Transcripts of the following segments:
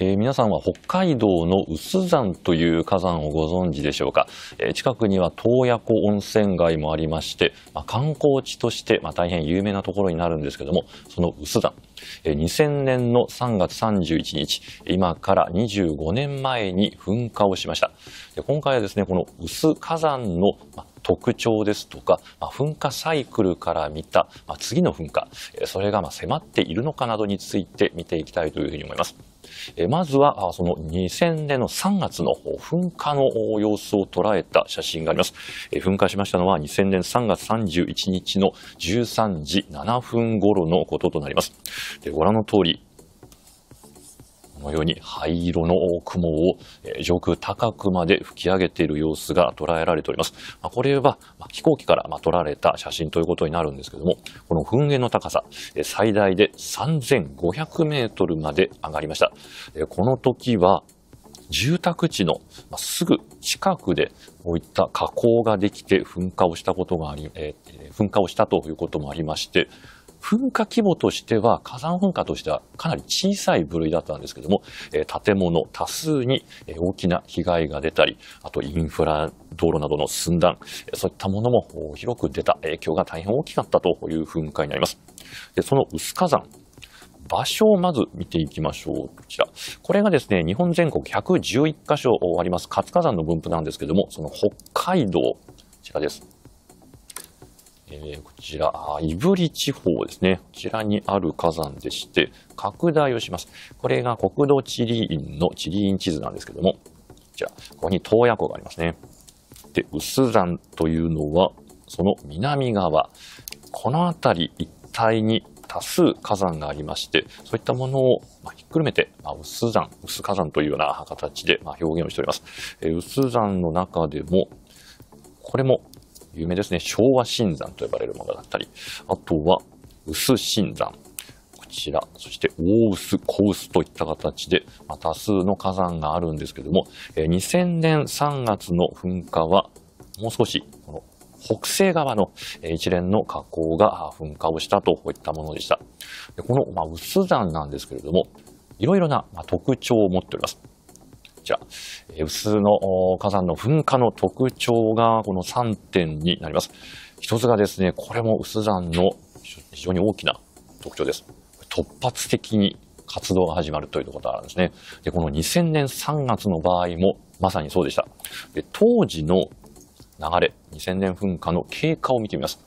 えー、皆さんは北海道の薄山という火山をご存知でしょうか、えー、近くには洞爺湖温泉街もありまして、まあ、観光地として、まあ、大変有名なところになるんですけどもその薄山、えー、2000年の3月31日今から25年前に噴火をしましたで今回はですねこの薄火山の、まあ特徴ですとか、まあ、噴火サイクルから見た、まあ、次の噴火、それがま迫っているのかなどについて見ていきたいというふうに思います。えまずは、その2000年の3月の噴火の様子を捉えた写真があります。え噴火しましたのは2000年3月31日の13時7分頃のこととなります。でご覧の通り、のように灰色の雲を上空高くまで吹き上げている様子が捉えられております。これは飛行機から撮られた写真ということになるんですけども、この噴煙の高さ、最大で3500メートルまで上がりました。この時は住宅地のすぐ近くでこういった火口ができて噴火をしたことがあり、え噴火をしたということもありまして、噴火規模としては、火山噴火としてはかなり小さい部類だったんですけども、建物多数に大きな被害が出たり、あとインフラ、道路などの寸断、そういったものも広く出た影響が大変大きかったという噴火になります。でその薄火山場所をまず見ていきましょう。こちら。これがですね、日本全国111カ所あります活火山の分布なんですけども、その北海道、こちらです。えー、こちら、胆振地方ですね。こちらにある火山でして、拡大をします。これが国土地理院の地理院地図なんですけども、こちら、ここに洞爺湖がありますね。で、薄山というのは、その南側、この辺り一帯に多数火山がありまして、そういったものを、まひっくるめて、まあ、薄山、薄火山というような形で、ま表現をしております。えー、薄山の中でも、これも有名ですね。昭和新山と呼ばれるものだったり、あとは、薄新山。こちら、そして大薄、小薄といった形で、まあ、多数の火山があるんですけども、え2000年3月の噴火は、もう少し、この北西側の一連の火口が噴火をしたといったものでした。でこの、まあ、薄山なんですけれども、いろいろな特徴を持っております。じゃ普薄の火山の噴火の特徴がこの3点になります。一つがですね、これも薄山の非常に大きな特徴です。突発的に活動が始まるということなんですね。で、この2000年3月の場合もまさにそうでした。で、当時の流れ、2000年噴火の経過を見てみます。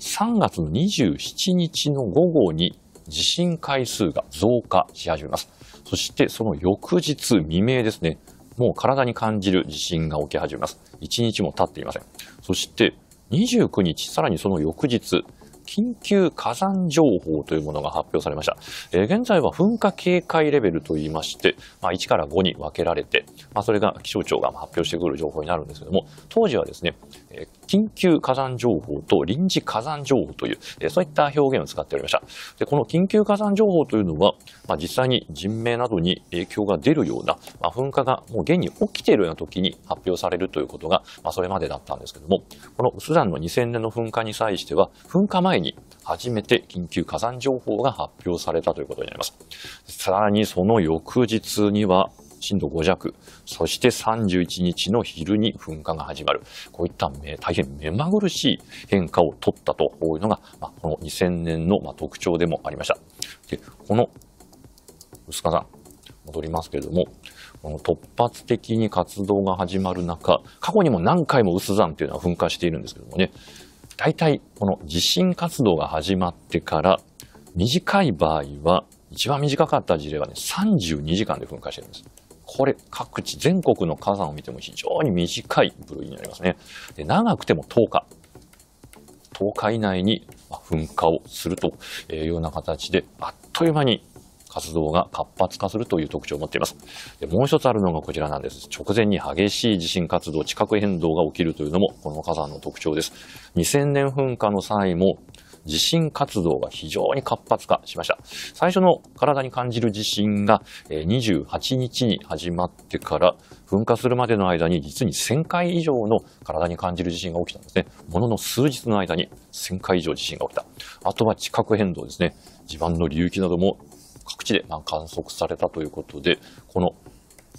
3月の27日の午後に地震回数が増加し始めます。そしてその翌日未明ですね、もう体に感じる地震が起き始めます。1日も経っていません。そして29日、さらにその翌日、緊急火山情報というものが発表されました。えー、現在は噴火警戒レベルといいまして、まあ、1から5に分けられて、まあ、それが気象庁が発表してくる情報になるんですけども、当時はですね、えー、緊急火山情報と臨時火山情報という、えー、そういった表現を使っておりました。でこの緊急火山情報というのは、まあ、実際に人命などに影響が出るような、まあ、噴火がもう現に起きているような時に発表されるということが、まあ、それまでだったんですけども、このスダンの2000年の噴火に際しては、噴火前前に初めて緊急火山情報が発表されたということになります。さらにその翌日には震度5弱、そして31日の昼に噴火が始まる。こういった大変目まぐるしい変化を取ったというのが、まあ、この2000年の特徴でもありました。で、この、薄川さん、戻りますけれども、この突発的に活動が始まる中、過去にも何回も薄山というのは噴火しているんですけどもね、大体この地震活動が始まってから短い場合は、一番短かった事例はね、32時間で噴火してるんです。これ、各地、全国の火山を見ても非常に短い部類になりますね。で長くても10日。10日以内に噴火をするというような形で、あっという間に活動が活発化するという特徴を持っています。でもう一つあるのがこちらなんです。直前に激しい地震活動、地殻変動が起きるというのもこの火山の特徴です。2000年噴火の際も地震活動が非常に活発化しました。最初の体に感じる地震が28日に始まってから噴火するまでの間に実に1000回以上の体に感じる地震が起きたんですね。ものの数日の間に1000回以上地震が起きた。あとは地殻変動ですね。地盤の隆起なども各地でま観測されたということで、この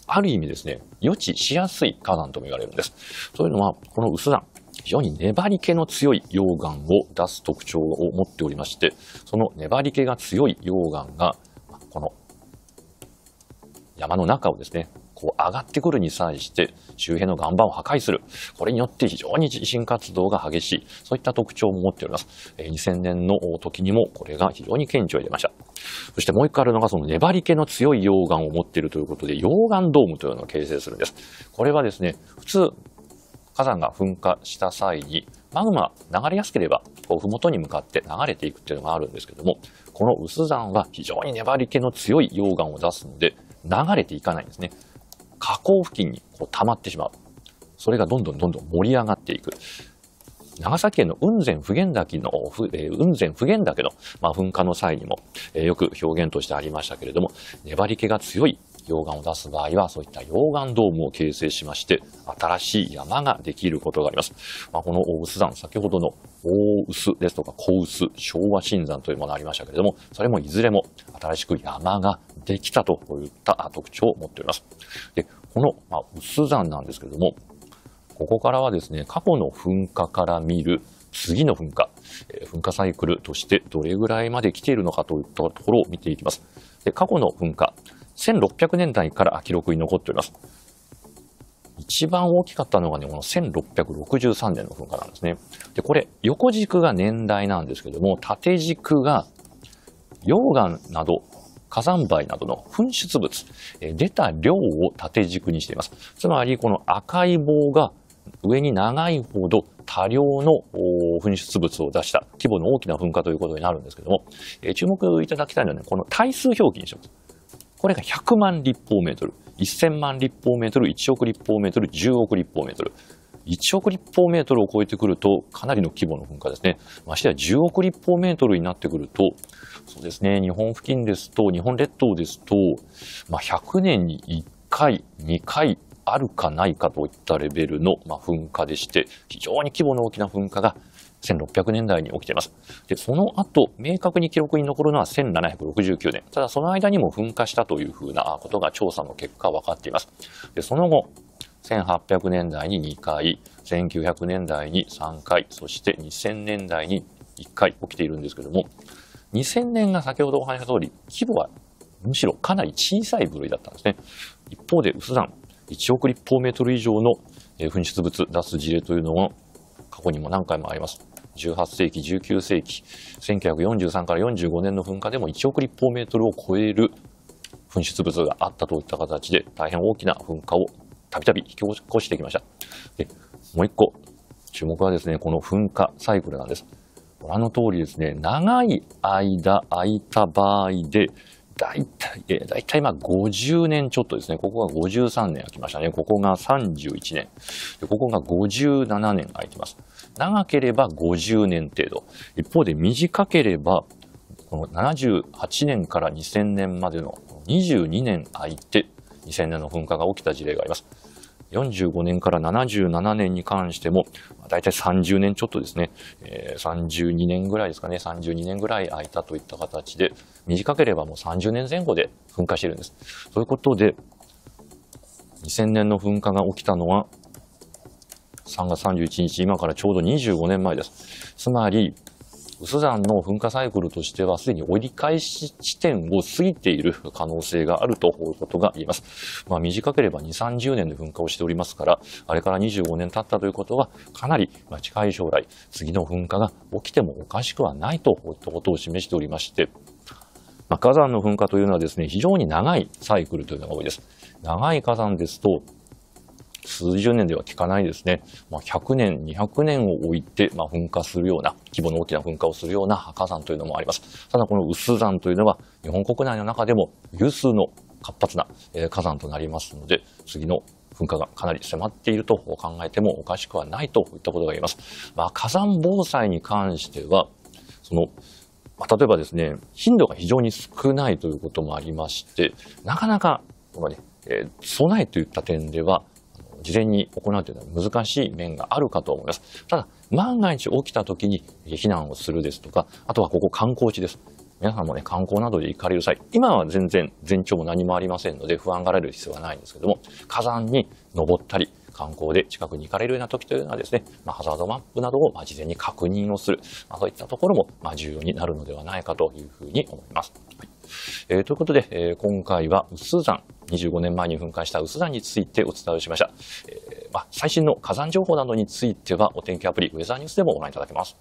ある意味ですね、予知しやすい火山とも言われるんです。というのは、この薄山、非常に粘り気の強い溶岩を出す特徴を持っておりまして、その粘り気が強い溶岩が、この山の中をですね、こう上がってくるに際して周辺の岩盤を破壊する。これによって非常に地震活動が激しい。そういった特徴も持っております。2000年の時にもこれが非常に顕著入れました。そしてもう一個あるのがその粘り気の強い溶岩を持っているということで、溶岩ドームというのを形成するんです。これはですね、普通、火山が噴火した際に、マグマ流れやすければ、こう、麓に向かって流れていくっていうのがあるんですけども、この薄山は非常に粘り気の強い溶岩を出すので、流れていかないんですね。河口付近にこう溜まってしまう。それがどんどんどんどん盛り上がっていく。長崎県の雲仙普賢岳の、え雲仙普賢岳の、まあ、噴火の際にも、えよく表現としてありましたけれども、粘り気が強い溶岩を出す場合は、そういった溶岩ドームを形成しまして、新しい山ができることがあります。まあ、この大臼山、先ほどの大臼ですとか小臼、昭和新山というものがありましたけれども、それもいずれも新しく山ができたといった特徴を持っております。で、この、まあ、臼山なんですけれども、ここからはですね、過去の噴火から見る次の噴火、えー、噴火サイクルとしてどれぐらいまで来ているのかといったところを見ていきます。で過去の噴火、1600年代から記録に残っております。一番大きかったのがね、この1663年の噴火なんですね。で、これ、横軸が年代なんですけども、縦軸が溶岩など火山灰などの噴出物、え出た量を縦軸にしています。つまり、この赤い棒が上に長いほど多量の噴出物を出した規模の大きな噴火ということになるんですけども、えー、注目いただきたいのはね、この対数表記にします。これが100万立方メートル、1000万立方メートル、1億立方メートル、10億立方メートル。1億立方メートルを超えてくると、かなりの規模の噴火ですね。ましてや10億立方メートルになってくると、そうですね、日本付近ですと、日本列島ですと、まあ、100年に1回、2回、あるかないかといったレベルの、ま噴火でして、非常に規模の大きな噴火が1600年代に起きています。で、その後、明確に記録に残るのは1769年。ただ、その間にも噴火したというふうなことが調査の結果分かっています。で、その後、1800年代に2回、1900年代に3回、そして2000年代に1回起きているんですけども、2000年が先ほどお話した通り、規模はむしろかなり小さい部類だったんですね。一方で、薄山、1億立方メートル以上の噴出物出す事例というのが過去にも何回もあります。18世紀、19世紀、1943から45年の噴火でも1億立方メートルを超える噴出物があったといった形で大変大きな噴火をたびたび引き起こしてきました。もう一個、注目はですね、この噴火サイクルなんです。ご覧の通りですね、長い間空いた場合で大体、え大体まあ50年ちょっとですね。ここが53年空きましたね。ここが31年。ここが57年空いてます。長ければ50年程度。一方で短ければ、この78年から2000年までの22年空いて、2000年の噴火が起きた事例があります。45年から77年に関しても、だいたい30年ちょっとですね、えー、32年ぐらいですかね、32年ぐらい空いたといった形で、短ければもう30年前後で噴火してるんです。そういうことで、2000年の噴火が起きたのは3月31日、今からちょうど25年前です。つまり、ス山の噴火サイクルとしては、すでに折り返し地点を過ぎている可能性があるということが言えます。まあ、短ければ2、30年で噴火をしておりますから、あれから25年経ったということは、かなり近い将来、次の噴火が起きてもおかしくはないといったことを示しておりまして、まあ、火山の噴火というのはですね、非常に長いサイクルというのが多いです。長い火山ですと、数十年では聞かないですね。まあ、100年、200年を置いて、まあ、噴火するような、規模の大きな噴火をするような火山というのもあります。ただこの薄山というのは、日本国内の中でも有数の活発な火山となりますので、次の噴火がかなり迫っていると考えてもおかしくはないといったことが言えます。まあ、火山防災に関しては、その、まあ、例えばですね、頻度が非常に少ないということもありまして、なかなか、このね、え備えといった点では、事前に行うというのは難しい面があるかと思います。ただ、万が一起きた時に避難をするですとか、あとはここ観光地です。皆さんもね、観光などで行かれる際、今は全然前兆も何もありませんので不安がられる必要はないんですけども、火山に登ったり、観光で近くに行かれるような時というのはですね、まあ、ハザードマップなどをま事前に確認をする、まあ、そういったところもま重要になるのではないかというふうに思います。はいえー、ということで、えー、今回は、スーザ25年前に噴火した薄山についてお伝えしました。えー、まあ、最新の火山情報などについては、お天気アプリ、ウェザーニュースでもご覧いただけます。